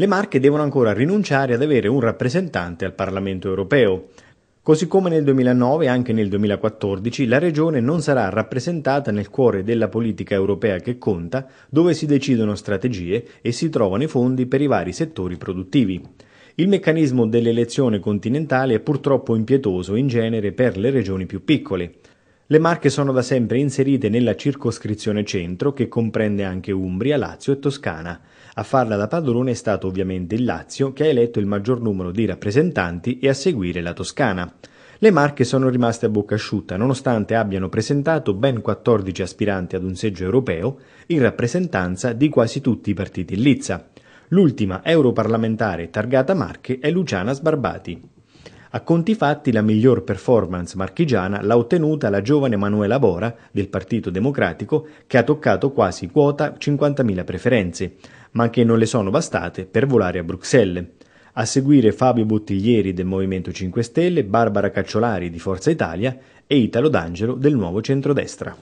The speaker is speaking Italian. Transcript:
le Marche devono ancora rinunciare ad avere un rappresentante al Parlamento europeo. Così come nel 2009, e anche nel 2014 la regione non sarà rappresentata nel cuore della politica europea che conta, dove si decidono strategie e si trovano i fondi per i vari settori produttivi. Il meccanismo dell'elezione continentale è purtroppo impietoso in genere per le regioni più piccole. Le Marche sono da sempre inserite nella circoscrizione centro che comprende anche Umbria, Lazio e Toscana. A farla da padrone è stato ovviamente il Lazio che ha eletto il maggior numero di rappresentanti e a seguire la Toscana. Le Marche sono rimaste a bocca asciutta nonostante abbiano presentato ben 14 aspiranti ad un seggio europeo in rappresentanza di quasi tutti i partiti in Lizza. L'ultima europarlamentare targata Marche è Luciana Sbarbati. A conti fatti la miglior performance marchigiana l'ha ottenuta la giovane Manuela Bora del Partito Democratico che ha toccato quasi quota 50.000 preferenze, ma che non le sono bastate per volare a Bruxelles. A seguire Fabio Bottiglieri del Movimento 5 Stelle, Barbara Cacciolari di Forza Italia e Italo D'Angelo del Nuovo Centrodestra.